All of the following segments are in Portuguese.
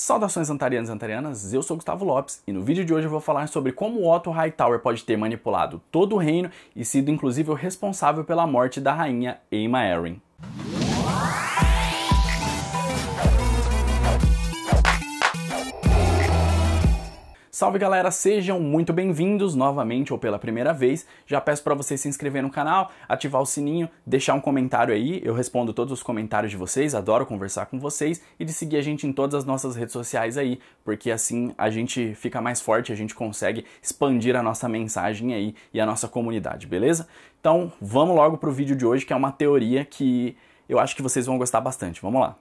Saudações antarianas e antarianas, eu sou Gustavo Lopes e no vídeo de hoje eu vou falar sobre como Otto Hightower pode ter manipulado todo o reino e sido inclusive o responsável pela morte da rainha Emma Erin. Salve galera, sejam muito bem-vindos novamente ou pela primeira vez. Já peço para você se inscrever no canal, ativar o sininho, deixar um comentário aí. Eu respondo todos os comentários de vocês, adoro conversar com vocês e de seguir a gente em todas as nossas redes sociais aí, porque assim a gente fica mais forte, a gente consegue expandir a nossa mensagem aí e a nossa comunidade, beleza? Então, vamos logo pro vídeo de hoje, que é uma teoria que eu acho que vocês vão gostar bastante. Vamos lá.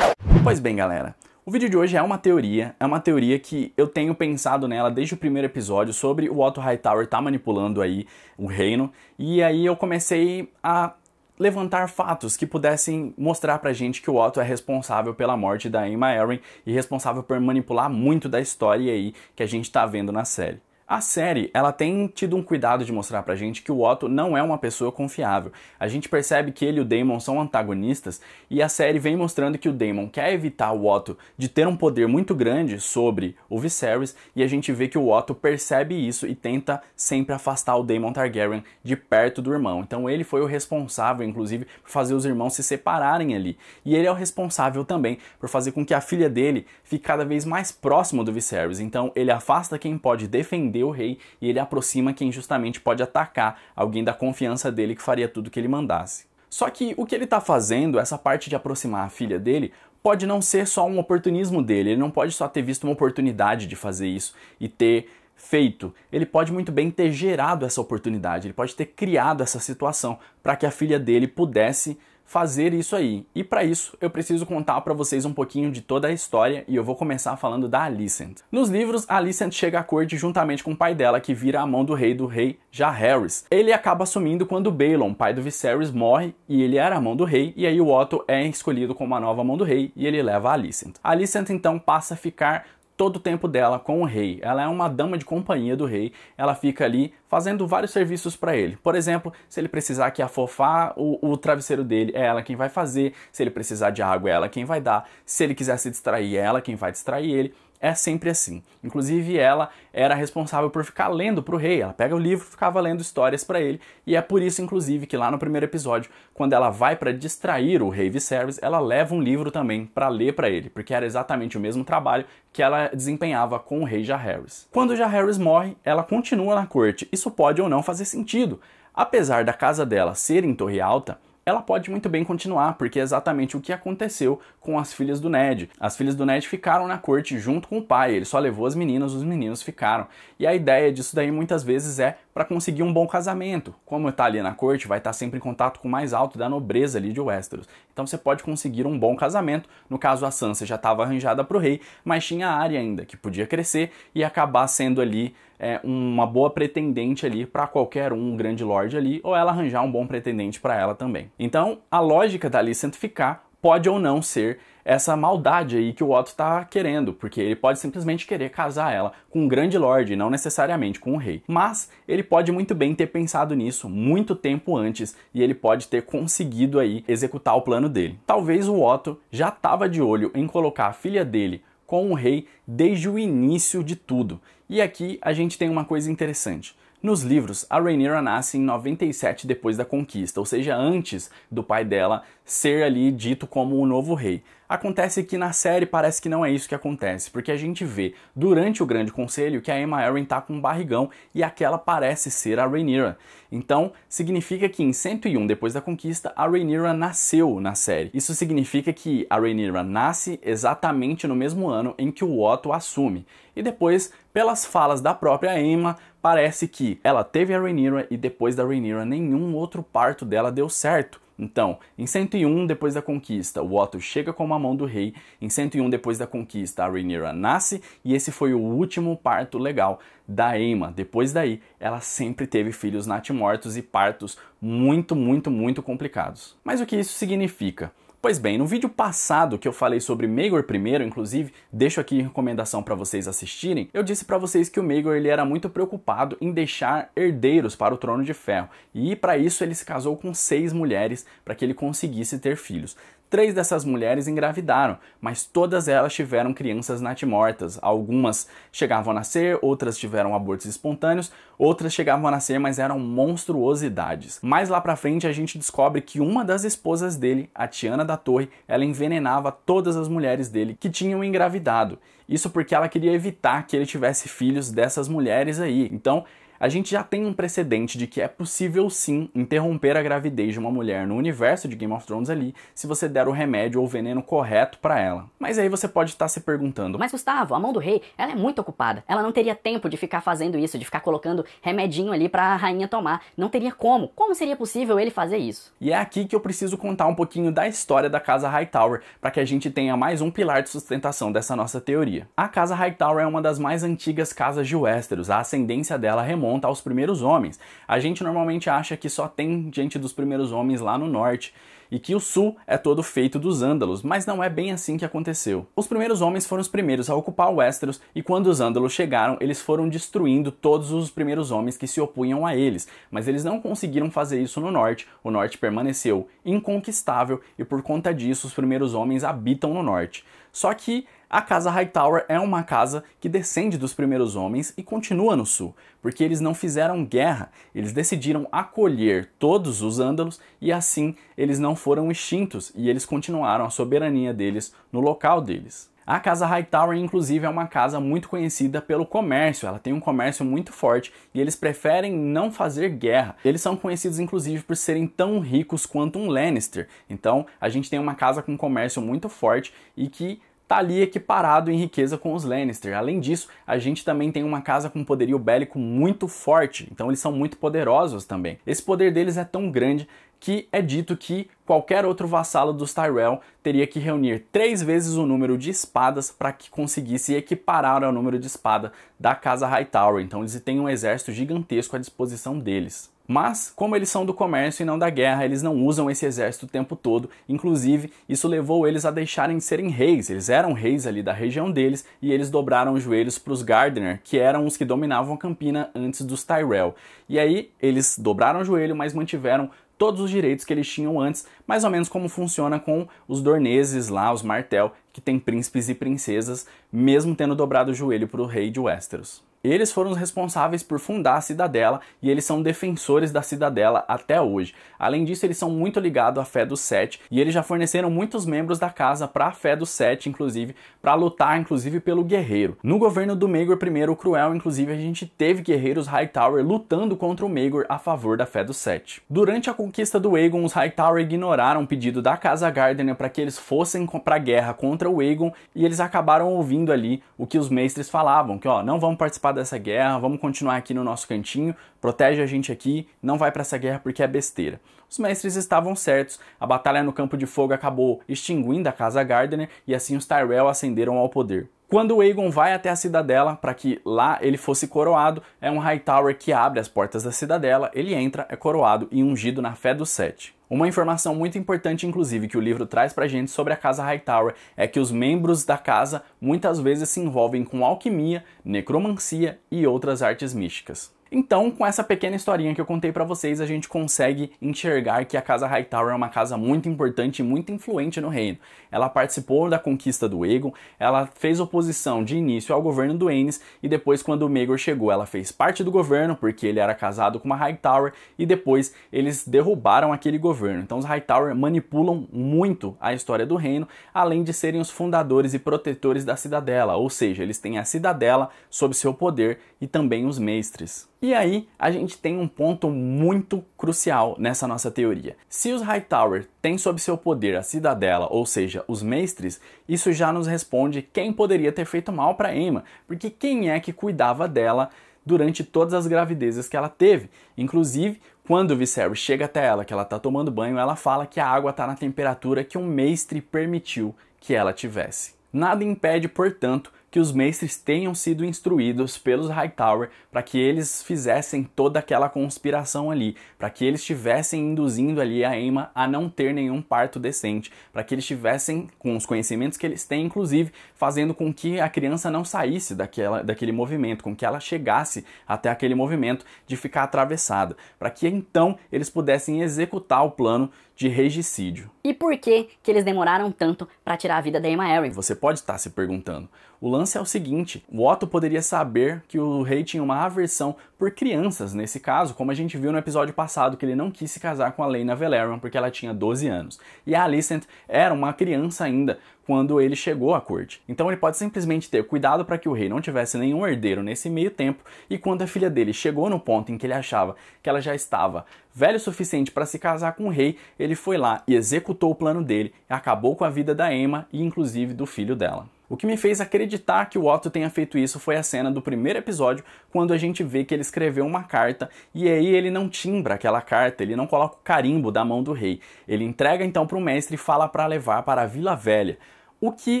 Pois bem, galera, o vídeo de hoje é uma teoria, é uma teoria que eu tenho pensado nela desde o primeiro episódio sobre o Otto Hightower tá manipulando aí o reino, e aí eu comecei a levantar fatos que pudessem mostrar pra gente que o Otto é responsável pela morte da Emma Erin e responsável por manipular muito da história aí que a gente tá vendo na série. A série, ela tem tido um cuidado de mostrar pra gente que o Otto não é uma pessoa confiável. A gente percebe que ele e o Damon são antagonistas e a série vem mostrando que o Damon quer evitar o Otto de ter um poder muito grande sobre o Viserys e a gente vê que o Otto percebe isso e tenta sempre afastar o Damon Targaryen de perto do irmão. Então ele foi o responsável, inclusive, por fazer os irmãos se separarem ali. E ele é o responsável também por fazer com que a filha dele fique cada vez mais próxima do Viserys. Então ele afasta quem pode defender prender o rei e ele aproxima quem justamente pode atacar alguém da confiança dele que faria tudo o que ele mandasse. Só que o que ele está fazendo, essa parte de aproximar a filha dele, pode não ser só um oportunismo dele, ele não pode só ter visto uma oportunidade de fazer isso e ter feito. Ele pode muito bem ter gerado essa oportunidade, ele pode ter criado essa situação para que a filha dele pudesse fazer isso aí. E para isso, eu preciso contar para vocês um pouquinho de toda a história e eu vou começar falando da Alicent. Nos livros, Alicent chega à corte juntamente com o pai dela, que vira a mão do rei do rei Jaehaerys. Ele acaba assumindo quando Balon, pai do Viserys, morre e ele era a mão do rei e aí o Otto é escolhido como a nova mão do rei e ele leva a Alicent. Alicent então passa a ficar todo o tempo dela com o rei. Ela é uma dama de companhia do rei, ela fica ali fazendo vários serviços para ele. Por exemplo, se ele precisar que afofar o, o, travesseiro dele, é ela quem vai fazer. Se ele precisar de água, é ela quem vai dar. Se ele quiser se distrair, é ela quem vai distrair ele é sempre assim. Inclusive, ela era responsável por ficar lendo para o rei. Ela pega o livro, ficava lendo histórias para ele, e é por isso, inclusive, que lá no primeiro episódio, quando ela vai para distrair o rei Viserys, ela leva um livro também para ler para ele, porque era exatamente o mesmo trabalho que ela desempenhava com o rei Jaehaerys. Quando Jaehaerys morre, ela continua na corte. Isso pode ou não fazer sentido. Apesar da casa dela ser em Torre Alta, ela pode muito bem continuar, porque é exatamente o que aconteceu com as filhas do Ned. As filhas do Ned ficaram na corte junto com o pai, ele só levou as meninas, os meninos ficaram. E a ideia disso daí muitas vezes é para conseguir um bom casamento. Como está ali na corte, vai estar tá sempre em contato com o mais alto da nobreza ali de Westeros. Então você pode conseguir um bom casamento. No caso, a Sansa já estava arranjada para o rei, mas tinha a área ainda, que podia crescer e acabar sendo ali é, uma boa pretendente ali para qualquer um, um grande lord ali, ou ela arranjar um bom pretendente para ela também. Então, a lógica da Alicent ficar pode ou não ser essa maldade aí que o Otto está querendo, porque ele pode simplesmente querer casar ela com um grande lord, não necessariamente com um rei. Mas ele pode muito bem ter pensado nisso muito tempo antes e ele pode ter conseguido aí executar o plano dele. Talvez o Otto já tava de olho em colocar a filha dele com o rei desde o início de tudo. E aqui a gente tem uma coisa interessante. Nos livros, a Rhaenyra nasce em 97 depois da conquista, ou seja, antes do pai dela ser ali dito como o novo rei. Acontece que na série parece que não é isso que acontece, porque a gente vê durante o Grande Conselho que a Emma Arryn tá com um barrigão e aquela parece ser a Rhaenyra. Então, significa que em 101 depois da conquista, a Rhaenyra nasceu na série. Isso significa que a Rhaenyra nasce exatamente no mesmo ano em que o Otto assume. E depois, pelas falas da própria Emma, parece que ela teve a Rhaenyra e depois da Rhaenyra nenhum outro parto dela deu certo. Então, em 101 depois da conquista, o Otto chega com a mão do rei, em 101 depois da conquista, a Rhaenyra nasce e esse foi o último parto legal da Aima. Depois daí, ela sempre teve filhos natimortos e partos muito, muito, muito complicados. Mas o que isso significa? Pois bem, no vídeo passado que eu falei sobre Magor primeiro, inclusive, deixo aqui recomendação para vocês assistirem, eu disse para vocês que o Magor ele era muito preocupado em deixar herdeiros para o trono de ferro, e para isso ele se casou com seis mulheres para que ele conseguisse ter filhos. Três dessas mulheres engravidaram, mas todas elas tiveram crianças natimortas. Algumas chegavam a nascer, outras tiveram abortos espontâneos, outras chegavam a nascer, mas eram monstruosidades. Mais lá pra frente, a gente descobre que uma das esposas dele, a Tiana da Torre, ela envenenava todas as mulheres dele que tinham engravidado. Isso porque ela queria evitar que ele tivesse filhos dessas mulheres aí. Então, a gente já tem um precedente de que é possível sim interromper a gravidez de uma mulher no universo de Game of Thrones ali, se você der o remédio ou o veneno correto para ela. Mas aí você pode estar tá se perguntando: Mas Gustavo, a mão do rei, ela é muito ocupada. Ela não teria tempo de ficar fazendo isso, de ficar colocando remedinho ali para a rainha tomar. Não teria como. Como seria possível ele fazer isso? E é aqui que eu preciso contar um pouquinho da história da casa Hightower para que a gente tenha mais um pilar de sustentação dessa nossa teoria. A casa Hightower é uma das mais antigas casas de Westeros. A ascendência dela remonta conta aos primeiros homens. A gente normalmente acha que só tem gente dos primeiros homens lá no norte e que o sul é todo feito dos ândalos, mas não é bem assim que aconteceu. Os primeiros homens foram os primeiros a ocupar o Westeros e quando os ândalos chegaram, eles foram destruindo todos os primeiros homens que se opunham a eles, mas eles não conseguiram fazer isso no norte. O norte permaneceu inconquistável e por conta disso os primeiros homens habitam no norte. Só que a casa Hightower é uma casa que descende dos primeiros homens e continua no sul, porque eles não fizeram guerra, eles decidiram acolher todos os ândalos e assim eles não foram extintos e eles continuaram a soberania deles no local deles. A casa Hightower, inclusive, é uma casa muito conhecida pelo comércio. Ela tem um comércio muito forte e eles preferem não fazer guerra. Eles são conhecidos, inclusive, por serem tão ricos quanto um Lannister. Então, a gente tem uma casa com comércio muito forte e que está ali equiparado em riqueza com os Lannister. Além disso, a gente também tem uma casa com poderio bélico muito forte, então eles são muito poderosos também. Esse poder deles é tão grande que é dito que qualquer outro vassalo dos Tyrell teria que reunir três vezes o número de espadas para que conseguisse equiparar o número de espada da casa Hightower. Então eles têm um exército gigantesco à disposição deles. Mas, como eles são do comércio e não da guerra, eles não usam esse exército o tempo todo. Inclusive, isso levou eles a deixarem de serem reis. Eles eram reis ali da região deles e eles dobraram os joelhos para os Gardner, que eram os que dominavam a Campina antes dos Tyrell. E aí, eles dobraram o joelho, mas mantiveram todos os direitos que eles tinham antes, mais ou menos como funciona com os dorneses lá, os martel, que tem príncipes e princesas, mesmo tendo dobrado o joelho para o rei de Westeros. Eles foram os responsáveis por fundar a Cidadela e eles são defensores da Cidadela até hoje. Além disso, eles são muito ligados à fé dos Sete e eles já forneceram muitos membros da casa para a fé dos Sete, inclusive, para lutar, inclusive, pelo guerreiro. No governo do Maegor I, o Cruel, inclusive, a gente teve guerreiros Hightower lutando contra o Maegor a favor da fé dos Sete. Durante a conquista do Aegon, os Hightower ignoraram o pedido da Casa Gardener para que eles fossem para a guerra contra era o Egon, e eles acabaram ouvindo ali o que os mestres falavam, que ó, não vamos participar dessa guerra, vamos continuar aqui no nosso cantinho, protege a gente aqui, não vai para essa guerra porque é besteira. Os mestres estavam certos, a batalha no campo de fogo acabou extinguindo a casa Gardner e assim os Tyrell ascenderam ao poder. Quando o Aegon vai até a cidadela para que lá ele fosse coroado, é um Hightower que abre as portas da cidadela, ele entra, é coroado e ungido na fé do sete. Uma informação muito importante, inclusive, que o livro traz pra gente sobre a casa Hightower é que os membros da casa muitas vezes se envolvem com alquimia, necromancia e outras artes místicas. Então, com essa pequena historinha que eu contei para vocês, a gente consegue enxergar que a casa Hightower é uma casa muito importante e muito influente no reino. Ela participou da conquista do Egon, ela fez oposição de início ao governo do Ennis e depois quando o Maegor chegou, ela fez parte do governo porque ele era casado com uma Hightower e depois eles derrubaram aquele governo. Então, os Hightower manipulam muito a história do reino, além de serem os fundadores e protetores da cidadela, ou seja, eles têm a cidadela sob seu poder e também os mestres. E aí a gente tem um ponto muito crucial nessa nossa teoria. Se os Hightower têm sob seu poder a cidadela, ou seja, os mestres, isso já nos responde quem poderia ter feito mal para Emma, porque quem é que cuidava dela durante todas as gravidezes que ela teve? Inclusive, quando o Viserys chega até ela, que ela está tomando banho, ela fala que a água está na temperatura que um mestre permitiu que ela tivesse. Nada impede, portanto, que os mestres tenham sido instruídos pelos Hightower para que eles fizessem toda aquela conspiração ali, para que eles estivessem induzindo ali a Emma a não ter nenhum parto decente, para que eles estivessem, com os conhecimentos que eles têm, inclusive, fazendo com que a criança não saísse daquela, daquele movimento, com que ela chegasse até aquele movimento de ficar atravessada, para que então eles pudessem executar o plano de regicídio. E por que que eles demoraram tanto para tirar a vida da Emma Erin? Você pode estar tá se perguntando. O lance é o seguinte, o Otto poderia saber que o rei tinha uma aversão por crianças, nesse caso, como a gente viu no episódio passado, que ele não quis se casar com a Lena Valerian porque ela tinha 12 anos. E a Alicent era uma criança ainda quando ele chegou à corte. Então ele pode simplesmente ter cuidado para que o rei não tivesse nenhum herdeiro nesse meio tempo, e quando a filha dele chegou no ponto em que ele achava que ela já estava velho o suficiente para se casar com o rei, ele foi lá e executou o plano dele, acabou com a vida da Emma e inclusive do filho dela. O que me fez acreditar que o Otto tenha feito isso foi a cena do primeiro episódio, quando a gente vê que ele escreveu uma carta e aí ele não timbra aquela carta, ele não coloca o carimbo da mão do rei. Ele entrega então para o mestre e fala para levar para a Vila Velha. O que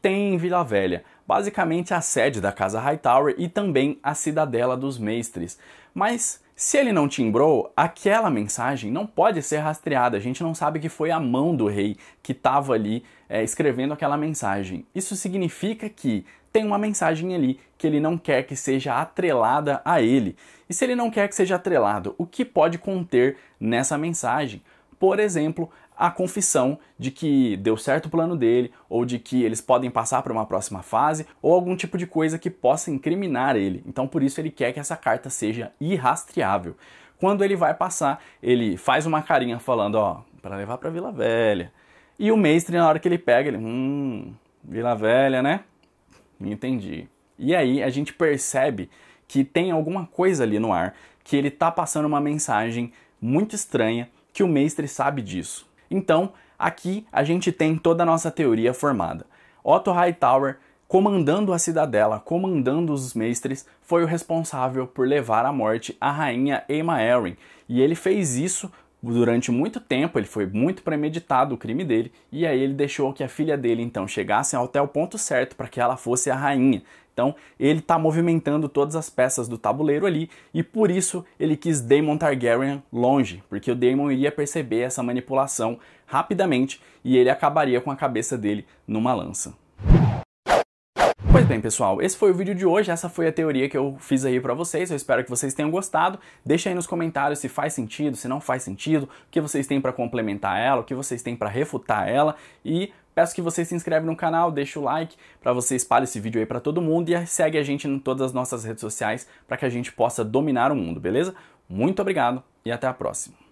tem em Vila Velha? Basicamente a sede da Casa Hightower e também a Cidadela dos Mestres. Mas se ele não timbrou, aquela mensagem não pode ser rastreada. A gente não sabe que foi a mão do rei que estava ali é, escrevendo aquela mensagem. Isso significa que tem uma mensagem ali que ele não quer que seja atrelada a ele. E se ele não quer que seja atrelado, o que pode conter nessa mensagem? Por exemplo, a confissão de que deu certo o plano dele, ou de que eles podem passar para uma próxima fase, ou algum tipo de coisa que possa incriminar ele. Então por isso ele quer que essa carta seja irrastreável. Quando ele vai passar, ele faz uma carinha falando, ó, para levar para Vila Velha. E o mestre, na hora que ele pega, ele, hum, Vila Velha, né? Entendi. E aí a gente percebe que tem alguma coisa ali no ar, que ele tá passando uma mensagem muito estranha, que o mestre sabe disso. Então, aqui a gente tem toda a nossa teoria formada. Otto Hightower, comandando a cidadela, comandando os mestres, foi o responsável por levar à morte a rainha Emma Erin, e ele fez isso durante muito tempo, ele foi muito premeditado o crime dele, e aí ele deixou que a filha dele então chegasse até o ponto certo para que ela fosse a rainha. Então, ele está movimentando todas as peças do tabuleiro ali e por isso ele quis Daemon Targaryen longe, porque o Daemon iria perceber essa manipulação rapidamente e ele acabaria com a cabeça dele numa lança. Pois bem, pessoal, esse foi o vídeo de hoje, essa foi a teoria que eu fiz aí para vocês, eu espero que vocês tenham gostado. Deixa aí nos comentários se faz sentido, se não faz sentido, o que vocês têm para complementar ela, o que vocês têm para refutar ela e peço que você se inscreve no canal, deixa o like para você espalhar esse vídeo aí para todo mundo e segue a gente em todas as nossas redes sociais para que a gente possa dominar o mundo, beleza? Muito obrigado e até a próxima.